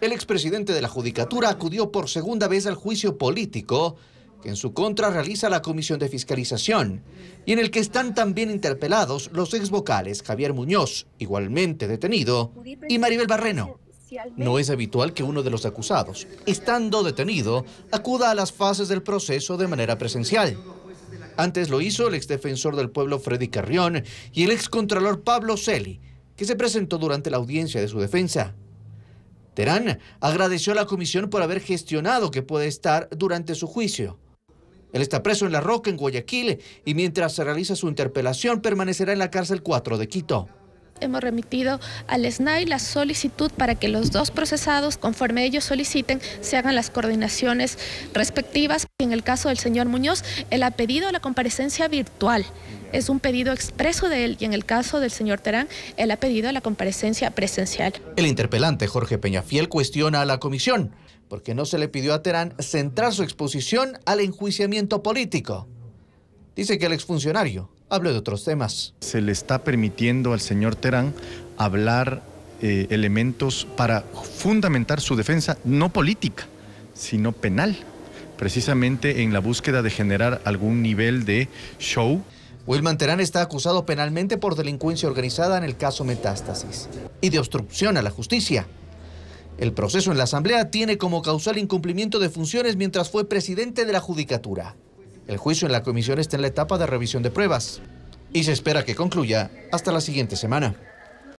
el expresidente de la Judicatura acudió por segunda vez al juicio político que en su contra realiza la Comisión de Fiscalización y en el que están también interpelados los ex vocales Javier Muñoz, igualmente detenido, y Maribel Barreno. No es habitual que uno de los acusados, estando detenido, acuda a las fases del proceso de manera presencial. Antes lo hizo el exdefensor del pueblo Freddy Carrión y el excontralor Pablo Celi, que se presentó durante la audiencia de su defensa. Terán agradeció a la comisión por haber gestionado que puede estar durante su juicio. Él está preso en La Roca, en Guayaquil, y mientras se realiza su interpelación permanecerá en la cárcel 4 de Quito. Hemos remitido al SNAI la solicitud para que los dos procesados, conforme ellos soliciten, se hagan las coordinaciones respectivas. En el caso del señor Muñoz, él ha pedido la comparecencia virtual. Es un pedido expreso de él y en el caso del señor Terán, él ha pedido la comparecencia presencial. El interpelante Jorge Peñafiel cuestiona a la comisión porque no se le pidió a Terán centrar su exposición al enjuiciamiento político. Dice que el exfuncionario Hablo de otros temas. Se le está permitiendo al señor Terán hablar eh, elementos para fundamentar su defensa, no política, sino penal, precisamente en la búsqueda de generar algún nivel de show. Wilman Terán está acusado penalmente por delincuencia organizada en el caso Metástasis y de obstrucción a la justicia. El proceso en la Asamblea tiene como causal incumplimiento de funciones mientras fue presidente de la Judicatura. El juicio en la comisión está en la etapa de revisión de pruebas y se espera que concluya hasta la siguiente semana.